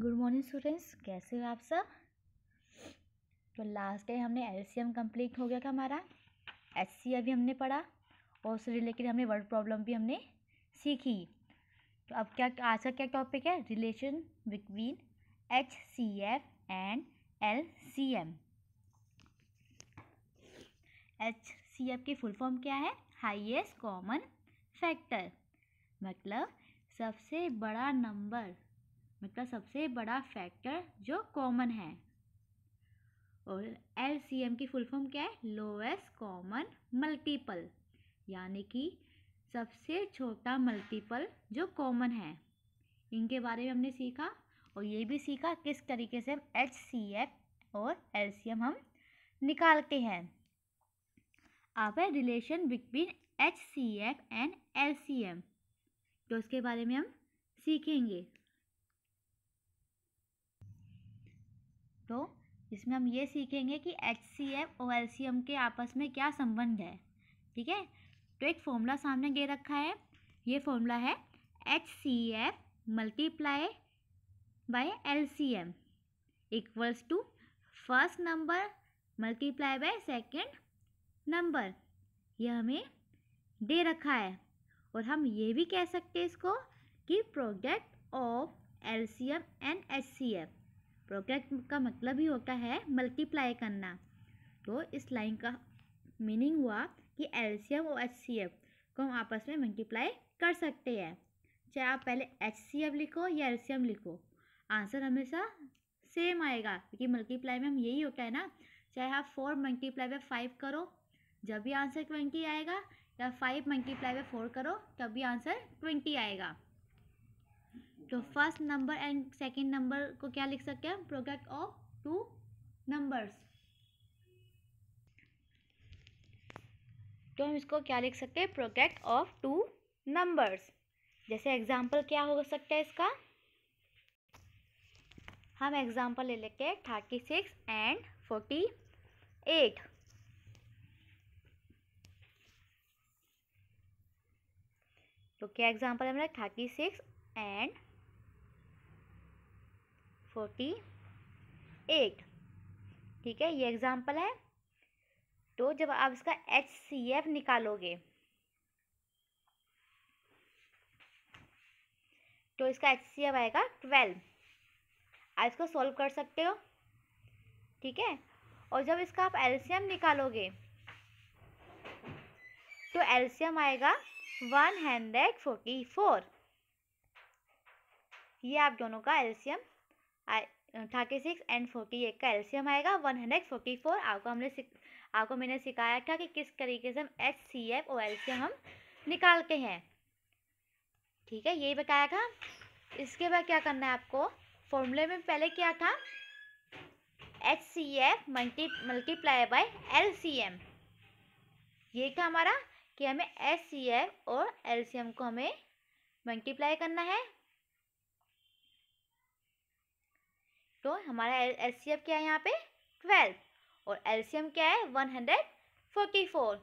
Good morning students कैसे हो आप सब तो लास्ट डे हमने एलसीएम कंप्लीट हो गया था हमारा एचसीएल भी हमने पढ़ा और उससे रिलेटेड हमने वर्ड प्रॉब्लम भी हमने सीखी तो अब क्या आज का क्या टॉपिक है relation between H C F and L C M H C F की फुल फॉर्म क्या है हाईएस्ट कॉमन फैक्टर मतलब सबसे बड़ा नंबर मतलब सबसे बड़ा फैक्टर जो कॉमन है और एल सी एम की फुल फॉर्म क्या है लोएस्ट कॉमन मल्टीपल यानी कि सबसे छोटा मल्टीपल जो कॉमन है इनके बारे में हमने सीखा और ये भी सीखा किस तरीके से हम एच सी एफ और एल सी एम हम निकालते हैं अब है relation between H C F and L C M तो उसके बारे में हम सीखेंगे तो इसमें हम ये सीखेंगे कि एच सी एम ओ एल सी एम के आपस में क्या संबंध है ठीक है तो एक फॉर्मूला सामने दे रखा है ये फॉर्मूला है H C F multiply by L C M equals to first number multiply by second number ये हमें दे रखा है और हम ये भी कह सकते हैं इसको कि product of L C M and H C F product का मतलब ही होता है मल्टीप्लाई करना तो इस लाइन का मीनिंग हुआ कि एफ और एच को हम आपस में मल्टीप्लाई कर सकते हैं चाहे आप पहले एच लिखो या एल्शियम लिखो आंसर हमेशा सेम आएगा क्योंकि मल्टीप्लाई में हम यही होता है ना चाहे आप फोर मल्टीप्लाई बाय फाइव करो जब भी आंसर ट्वेंटी आएगा या फाइव मल्टीप्लाई बाय फोर करो तब भी आंसर ट्वेंटी आएगा तो first number and second number को क्या लिख सकते हैं प्रोडक्ट ऑफ टू नंबर्स तो हम इसको क्या लिख सकते हैं प्रोडक्ट ऑफ टू नंबर्स जैसे एग्जाम्पल क्या हो सकता है इसका हम एग्जाम्पल ले लेते हैं thirty six and forty eight तो क्या एग्जाम्पल है हमारा thirty six and forty eight ठीक है ये एग्ज़ाम्पल है तो जब आप इसका एच सी एफ निकालोगे तो इसका एच सी एफ आएगा ट्वेल्व आप इसको सॉल्व कर सकते हो ठीक है और जब इसका आप एल्शियम निकालोगे तो एल्शियम आएगा वन हंड्रेड फोर्टी फोर ये आप दोनों का LCM thirty six and forty eight का एल्सियम आएगा वन हंड्रेड फोर्टी फोर आपको हमने आपको मैंने सिखाया था कि किस तरीके से हम एच सी एफ और एल्सियम हम निकालते हैं ठीक है यही बताया था इसके बाद क्या करना है आपको फॉर्मूले में पहले क्या था H C F multi multiply by L C M ये था हमारा कि हमें एच सी एफ और एल सी एम को हमें मल्टीप्लाई करना है तो हमारा एल सी एफ क्या है यहाँ पे ट्वेल्व और एल सी एम क्या है वन हंड्रेड फोर्टी फोर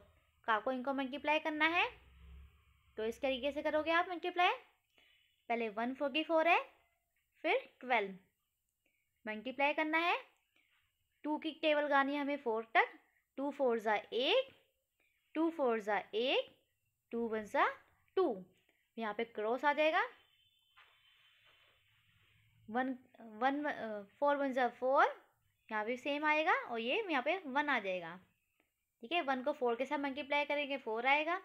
तो आपको इनको मल्टीप्लाई करना है तो इस तरीके से करोगे आप मल्टीप्लाई पहले वन फोर्टी फोर है फिर ट्वेल्व मल्टीप्लाई करना है टू की टेबल गानी है हमें फोर तक टू फोर ज़ा एक टू फोर ज़ा एक टू वन ज़ा टू यहाँ पे क्रॉस आ जाएगा वन वन फोर वन ज़ा फोर यहाँ भी सेम आएगा और ये यहाँ पे वन आ जाएगा ठीक है वन को फोर के साथ मल्टीप्लाई करेंगे फोर आएगा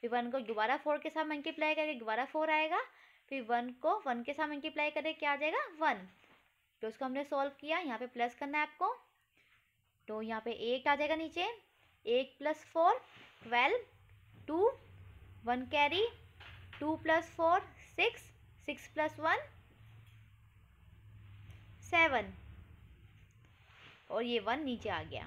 फिर वन को दोबारा फोर के साथ मल्टीप्लाई करेंगे दोबारा फोर आएगा फिर वन को वन के साथ मल्टीप्लाई करें क्या आ जाएगा वन तो उसको हमने सॉल्व किया यहाँ पे प्लस करना है आपको तो यहाँ पे एट आ जाएगा नीचे eight plus four twelve two one carry two plus four six six plus one seven और ये वन नीचे आ गया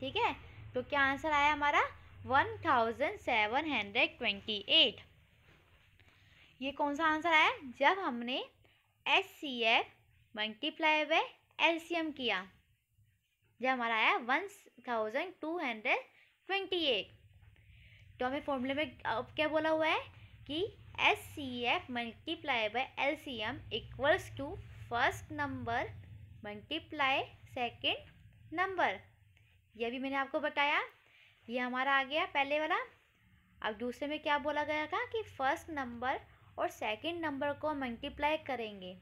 ठीक है तो क्या आंसर आया हमारा one thousand seven hundred twenty eight ये कौन सा आंसर आया जब हमने S C F multiply C M किया जब हमारा आया one thousand two hundred twenty eight तो हमें फॉर्मूले में अब क्या बोला हुआ है कि S C F multiply by L C M equals to first number multiply second number यह भी मैंने आपको बताया ये हमारा आ गया पहले वाला अब दूसरे में क्या बोला गया था कि फर्स्ट नंबर और सेकेंड नंबर को मल्टीप्लाई करेंगे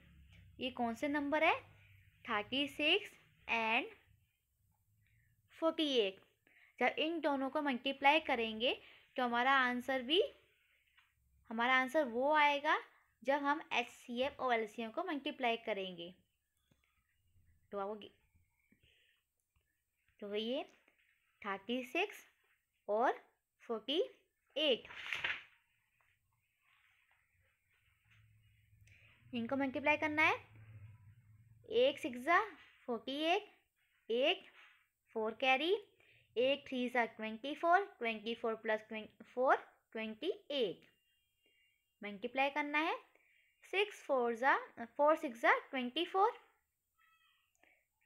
ये कौन से नंबर है thirty six and forty eight जब इन दोनों को मल्टीप्लाई करेंगे तो हमारा आंसर भी हमारा आंसर वो आएगा जब हम एच सी एफ और एल सी एम को मल्टीप्लाई करेंगे तो आओगे तो ये थर्टी सिक्स और फोर्टी एट इनको मल्टीप्लाई करना है एक six forty eight eight four carry एक थ्री सा twenty four twenty four plus twenty four twenty eight multiply करना है सिक्स फोर ज़ा फोर सिक्स ज़ा ट्वेंटी फोर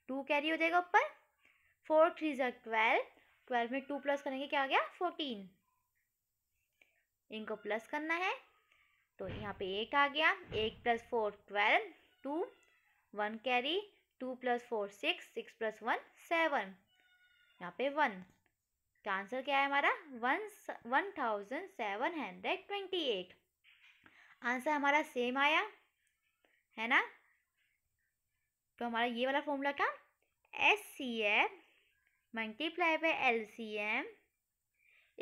टू कैरी हो जाएगा ऊपर फोर थ्री ज़ा ट्वेल्व ट्वेल्व में टू प्लस करेंगे क्या आ गया फोर्टीन इनको प्लस करना है तो यहाँ पे एट आ गया eight plus four twelve two one carry two plus four six six plus one seven यहाँ पे वन तो आंसर क्या है हमारा one one thousand seven hundred twenty eight answer हमारा सेम आया है ना तो हमारा ये वाला फॉर्मूला था S C F multiply by L C M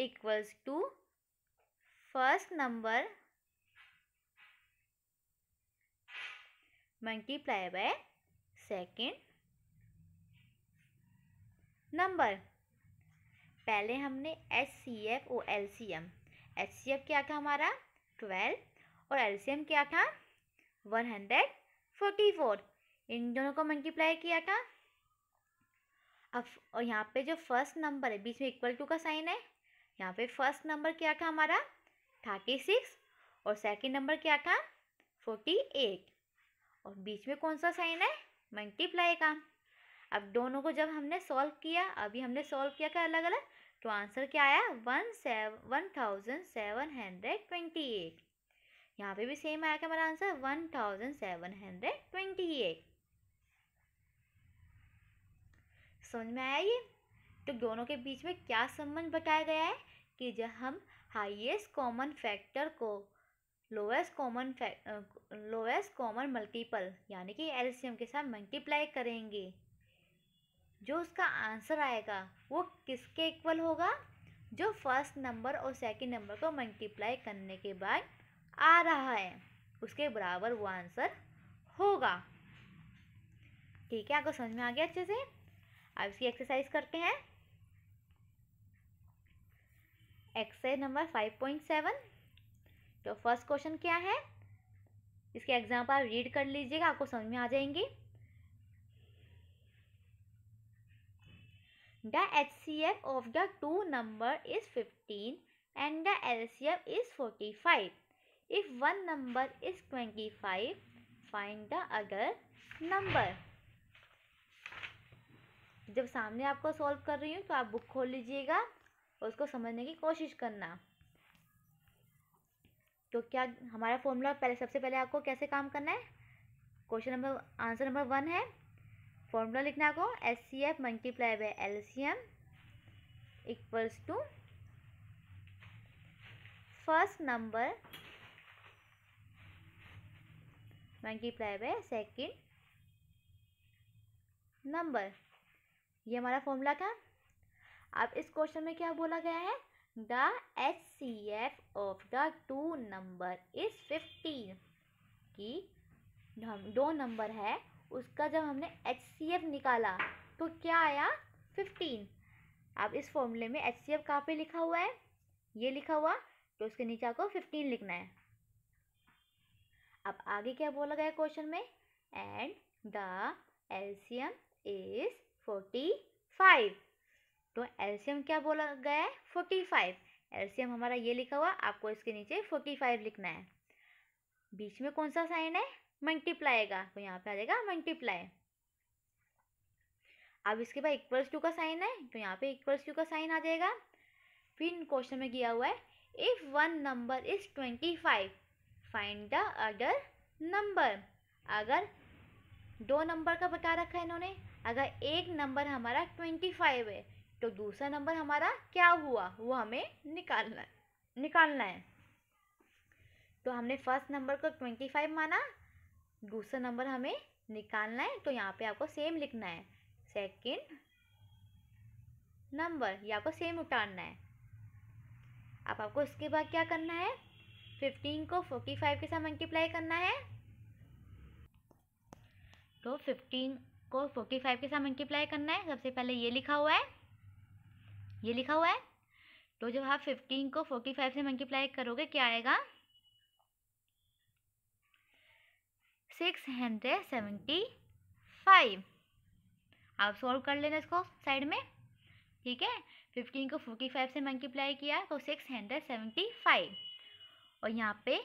equals to first number multiply by second number पहले हमने एस सी एफ और L C M H C F क्या था हमारा ट्वेल्व और एल्शियम क्या था वन हंड्रेड फोर्टी फोर इन दोनों को मल्टीप्लाई किया था अब और यहाँ पे जो फर्स्ट नंबर है बीच में इक्वल टू का साइन है यहाँ पे फर्स्ट नंबर क्या था हमारा थर्टी सिक्स और सेकंड नंबर क्या था फोर्टी एट और बीच में कौन सा साइन है मल्टीप्लाई का अब दोनों को जब हमने सॉल्व किया अभी हमने सॉल्व किया क्या अलग अलग तो आंसर क्या आया one seven one thousand seven hundred twenty eight यहाँ पे भी सेम आएगा हमारा answer one thousand seven hundred twenty eight समझ में आया ये तो दोनों के बीच में क्या संबंध बताया गया है कि जब हम हाईएस्ट कॉमन फैक्टर को lowest common lowest common multiple यानी कि एलसीएम के साथ मल्टीप्लाई करेंगे जो उसका आंसर आएगा वो किसके इक्वल होगा जो फर्स्ट नंबर और सेकंड नंबर को मल्टीप्लाई करने के बाद आ रहा है उसके बराबर वो आंसर होगा ठीक है आपको समझ में आ गया अच्छे से अब इसकी एक्सरसाइज करते हैं exercise number five point seven तो फर्स्ट क्वेश्चन क्या है इसके एग्जाम्पल आप रीड कर लीजिएगा आपको समझ में आ जाएंगे the H C F of the two number is fifteen and the L C F is forty five if one number is twenty five find the other number जब सामने आपको सॉल्व कर रही हूँ तो आप बुक खोल लीजिएगा और उसको समझने की कोशिश करना तो क्या हमारा फॉर्मूला पहले सबसे पहले आपको कैसे काम करना है question number answer number one है फॉर्मूला लिखना आपको S C F multiply by L C M equals to first number multiply by second number ये हमारा फॉर्मूला था अब इस क्वेश्चन में क्या बोला गया है the H C F of the two number is fifteen कि दो नंबर है उसका जब हमने एच सी एफ निकाला तो क्या आया फिफ्टीन अब इस फॉर्मूले में एच सी एफ कहाँ पर लिखा हुआ है ये लिखा हुआ तो उसके नीचे आपको फिफ्टीन लिखना है अब आगे क्या बोला गया क्वेश्चन में and the LCM is forty five तो एल्शियम क्या बोला गया है फोर्टी फाइव एल्शियम हमारा ये लिखा हुआ आपको इसके नीचे फोर्टी फाइव लिखना है बीच में कौन सा साइन है मल्टीप्लाई का तो यहाँ पे आ जाएगा मल्टीप्लाई अब इसके बाद इक्वल्स टू का साइन है तो यहाँ पे इक्वल्स टू का साइन आ जाएगा फिर क्वेश्चन में किया हुआ है if one number is twenty five find the other number अगर दो नंबर का बता रखा है इन्होंने अगर एक नंबर हमारा ट्वेंटी फाइव है तो दूसरा नंबर हमारा क्या हुआ वो हमें निकालना निकालना है तो हमने फर्स्ट नंबर को ट्वेंटी फाइव माना दूसरा नंबर हमें निकालना है तो यहाँ पे आपको सेम लिखना है सेकंड नंबर ये आपको सेम उतारना है अब आप आपको इसके बाद क्या करना है फिफ्टीन को फोर्टी फाइव के साथ मल्टीप्लाई करना है तो फिफ्टीन को फोर्टी फाइव के साथ मल्टीप्लाई करना है सबसे पहले ये लिखा हुआ है ये लिखा हुआ है तो जब आप फिफ्टीन को फोर्टी फाइव से मल्टीप्लाई करोगे क्या आएगा सिक्स हंड्रेड सेवेंटी फाइव आप सॉल्व कर लेना इसको साइड में ठीक है फिफ्टीन को फोर्टी फाइव से मल्टीप्लाई किया तो सिक्स हंड्रेड सेवेंटी फाइव और यहाँ पे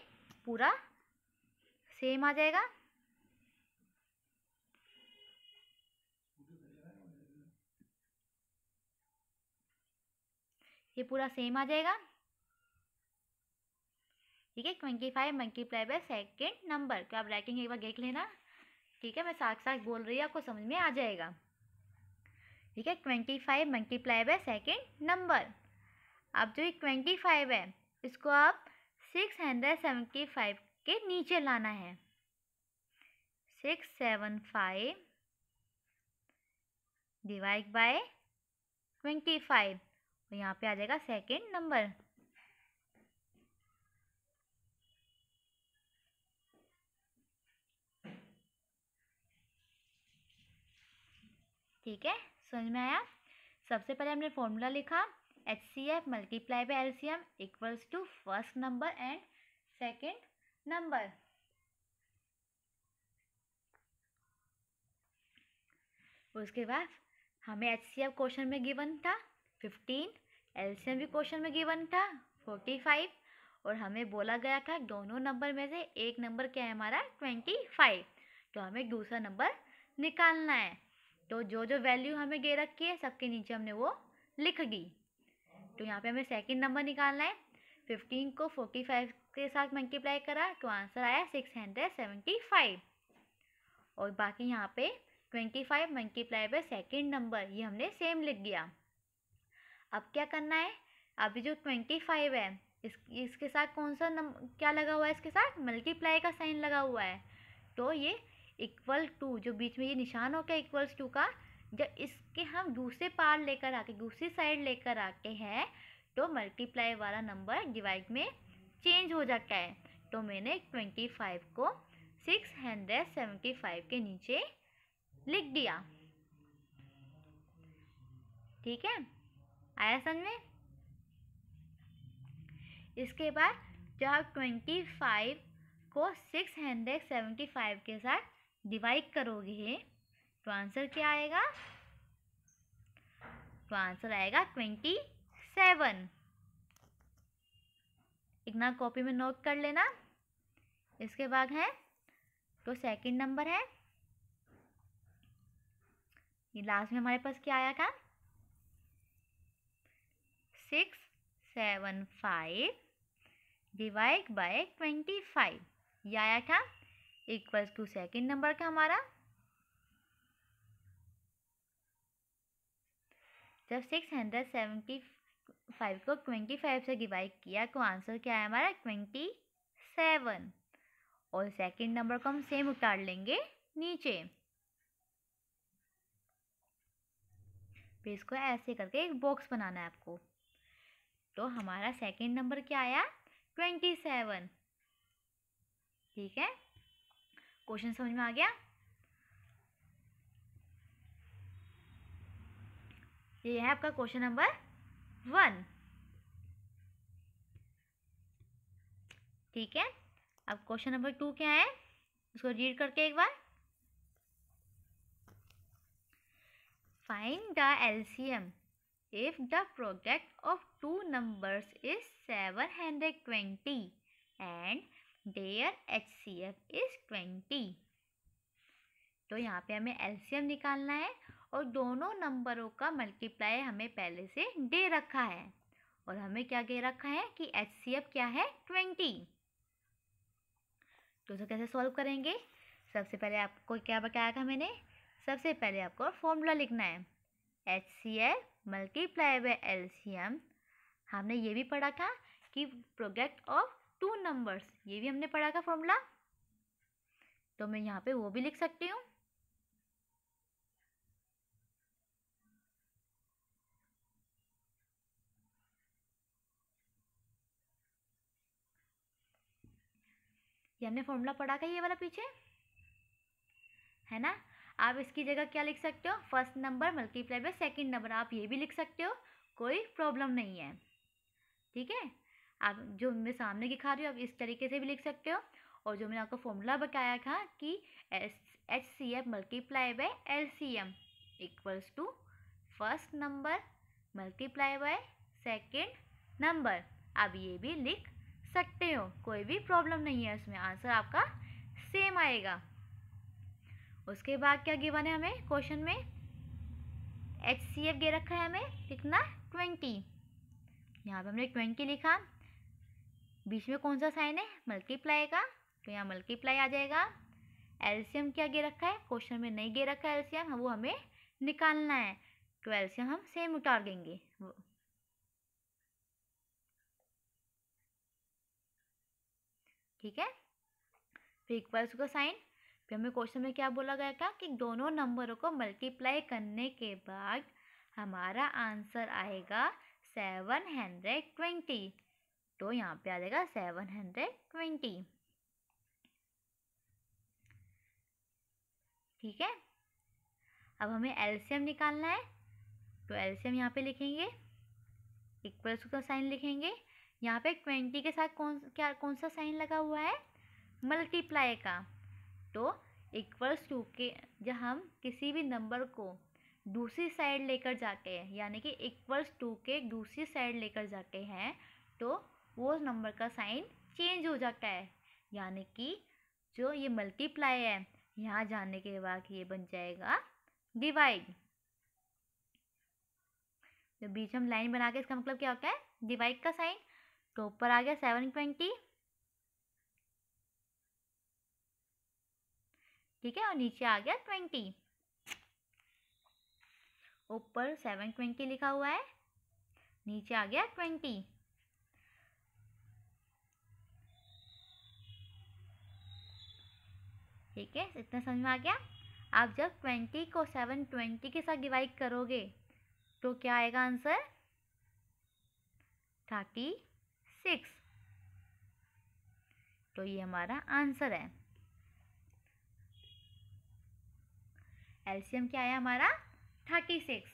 पूरा सेम आ जाएगा ये पूरा सेम आ जाएगा ठीक है twenty five multiply by second number तो आप राइटिंग एक बार देख लेना ठीक है मैं साथ साथ बोल रही हूँ आपको समझ में आ जाएगा ठीक है twenty five multiply by second number अब जो ये ट्वेंटी फाइव है इसको आप सिक्स हंड्रेड सेवेंटी फाइव के नीचे लाना है six seven five divide by twenty five और यहाँ पे आ जाएगा सेकेंड नंबर ठीक है समझ में आया सबसे पहले हमने फॉर्मूला लिखा H C F multiply by L C M equals to first number and second number उसके बाद हमें एच सी एफ क्वेश्चन में गिवन था फिफ्टीन एल सी एम भी क्वेश्चन में गिवन था फोर्टी फाइव और हमें बोला गया था दोनों नंबर में से एक नंबर क्या है हमारा ट्वेंटी फाइव तो हमें दूसरा नंबर निकालना है तो जो जो वैल्यू हमें दे रखी है सबके नीचे हमने वो लिख दी तो यहाँ पे हमें सेकंड नंबर निकालना है फिफ्टीन को फोर्टी फाइव के साथ मल्टीप्लाई करा तो आंसर आया सिक्स हंड्रेड सेवेंटी फाइव और बाकी यहाँ पे twenty five multiply by second number ये हमने सेम लिख दिया अब क्या करना है अभी जो ट्वेंटी फाइव है इस इसके साथ कौन सा नंबर क्या लगा हुआ है इसके साथ मल्टीप्लाई का साइन लगा हुआ है तो ये इक्वल टू जो बीच में ये निशान हो गया इक्वल्स टू का जब इसके हम दूसरे पार लेकर आके दूसरी साइड लेकर आते हैं तो मल्टीप्लाई वाला नंबर डिवाइड में चेंज हो जाता है तो मैंने ट्वेंटी फाइव को सिक्स हंड्रेड सेवेंटी फाइव के नीचे लिख दिया ठीक है आया समझ में इसके बाद जब आप ट्वेंटी फाइव को सिक्स हंड्रेड सेवेंटी फाइव के साथ डिवाइड करोगे तो आंसर क्या आएगा तो आंसर आएगा ट्वेंटी सेवन इतना कॉपी में नोट कर लेना इसके बाद है तो सेकंड नंबर है ये लास्ट में हमारे पास क्या आया था six seven five divide by twenty five ये आया था इक्वल्स टू सेकंड नंबर का हमारा जब सिक्स हंड्रेड सेवेंटी फाइव को ट्वेंटी फाइव से डिवाइड किया तो आंसर क्या है हमारा ट्वेंटी सेवन और सेकंड नंबर को हम सेम उतार लेंगे नीचे फिर इसको ऐसे करके एक बॉक्स बनाना है आपको तो हमारा सेकंड नंबर क्या आया ट्वेंटी सेवन ठीक है क्वेश्चन समझ में आ गया ये है आपका क्वेश्चन नंबर वन ठीक है अब क्वेश्चन नंबर टू क्या है उसको रीड करके एक बार find the LCM two numbers is seven hundred twenty and their H C F is twenty तो यहाँ पे हमें एलसीएम निकालना है और दोनों नंबरों का मल्टीप्लाई हमें पहले से दे रखा है और हमें क्या दे रखा है कि एच क्या है ट्वेंटी तो उसे कैसे सॉल्व करेंगे सबसे पहले आपको क्या बताया था मैंने सबसे पहले आपको फॉर्मूला लिखना है H C L multiply by L C M हमने ये भी पढ़ा था कि प्रोडक्ट ऑफ टू नंबर्स ये भी हमने पढ़ा था फॉर्मूला तो मैं यहाँ पे वो भी लिख सकती हूँ ये हमने फॉर्मूला पढ़ा था ये वाला पीछे है ना आप इसकी जगह क्या लिख सकते हो first number multiply by second number आप ये भी लिख सकते हो कोई प्रॉब्लम नहीं है ठीक है आप जो मैं सामने दिखा रही हूँ आप इस तरीके से भी लिख सकते हो और जो मैंने आपको फॉर्मूला बताया था कि S H C F multiply by L C M equals to first number multiply by second number आप ये भी लिख सकते हो कोई भी प्रॉब्लम नहीं है इसमें आंसर आपका सेम आएगा उसके बाद क्या गिवन है हमें क्वेश्चन में एच सी एफ दे रखा है हमें कितना ट्वेंटी यहाँ पे हमने ट्वेंटी लिखा बीच में कौन सा साइन है मल्टीप्लाई का तो यहाँ मल्टीप्लाई आ जाएगा एल्शियम क्या दे रखा है क्वेश्चन में नहीं दे रखा है एल्शियम वो हमें निकालना है तो एल्शियम हम सेम उतार देंगे ठीक है फिर इक्वल्स का साइन फिर हमें क्वेश्चन में क्या बोला गया था कि दोनों नंबरों को मल्टीप्लाई करने के बाद हमारा आंसर आएगा सेवन हंड्रेड ट्वेंटी तो यहाँ पे आ जाएगा सेवन हंड्रेड ट्वेंटी ठीक है अब हमें एलसीएम निकालना है तो एलसीएम यहाँ पे लिखेंगे इक्वल्स का साइन लिखेंगे यहाँ पे ट्वेंटी के साथ कौन क्या कौन सा साइन लगा हुआ है मल्टीप्लाई का तो इक्वल्स टू के जब हम किसी भी नंबर को दूसरी साइड लेकर जाते हैं यानी कि इक्वल्स टू के दूसरी साइड लेकर जाते हैं तो वो नंबर का साइन चेंज हो जाता है यानी कि जो ये मल्टीप्लाई है यहाँ जाने के बाद ये बन जाएगा डिवाइड जब तो बीच हम लाइन बना के इसका मतलब क्या होता है डिवाइड का साइन तो ऊपर आ गया सेवन ट्वेंटी ठीक है और नीचे आ गया ट्वेंटी ऊपर सेवन ट्वेंटी लिखा हुआ है नीचे आ गया ट्वेंटी ठीक है इतना समझ में आ गया आप जब ट्वेंटी को सेवन ट्वेंटी के साथ डिवाइड करोगे तो क्या आएगा आंसर थर्टी सिक्स तो ये हमारा आंसर है एल्शियम क्या आया हमारा थर्टी सिक्स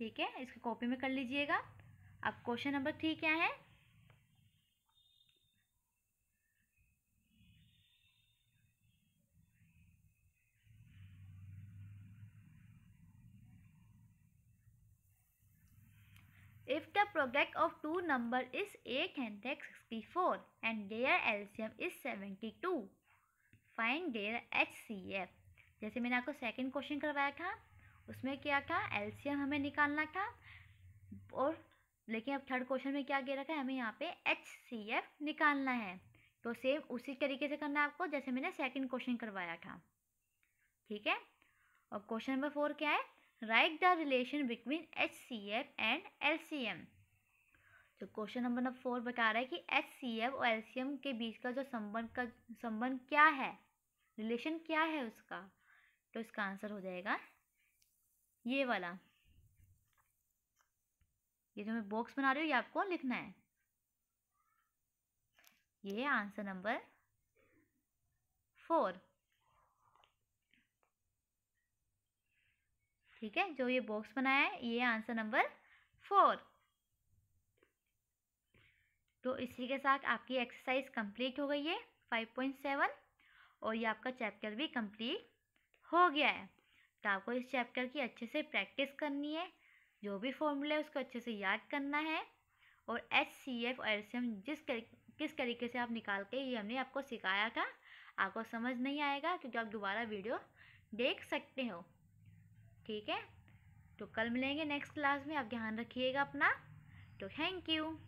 ठीक है इसको कॉपी में कर लीजिएगा अब क्वेश्चन नंबर थ्री क्या है product of two number is 8 and 64 and their LCM is 72. Find their HCF. जैसे मैंने आपको सेकंड क्वेश्चन करवाया था उसमें क्या था एलसीएम हमें निकालना था और लेकिन अब थर्ड क्वेश्चन में क्या दे रखा है हमें यहाँ पे एच निकालना है तो सेम उसी तरीके से करना है आपको जैसे मैंने सेकंड क्वेश्चन करवाया था ठीक है और क्वेश्चन नंबर फोर क्या है right the relation between H C F and L C M तो क्वेश्चन नंबर नंबर फोर बता रहा है कि एच सी एफ और एल्शियम के बीच का जो संबंध का संबंध क्या है रिलेशन क्या है उसका तो इसका आंसर हो जाएगा ये वाला ये जो मैं बॉक्स बना रही हूँ ये आपको लिखना है ये है आंसर नंबर फोर ठीक है जो ये बॉक्स बनाया है ये आंसर नंबर फोर तो इसी के साथ आपकी एक्सरसाइज कंप्लीट हो गई है 5.7 और ये आपका चैप्टर भी कंप्लीट हो गया है तो आपको इस चैप्टर की अच्छे से प्रैक्टिस करनी है जो भी फॉर्मूला है उसको अच्छे से याद करना है और एच सी एफ और एम जिस किस तरीके से आप निकाल के ये हमने आपको सिखाया था आपको समझ नहीं आएगा क्योंकि आप दोबारा वीडियो देख सकते हो ठीक है तो कल मिलेंगे नेक्स्ट क्लास में आप ध्यान रखिएगा अपना तो थैंक यू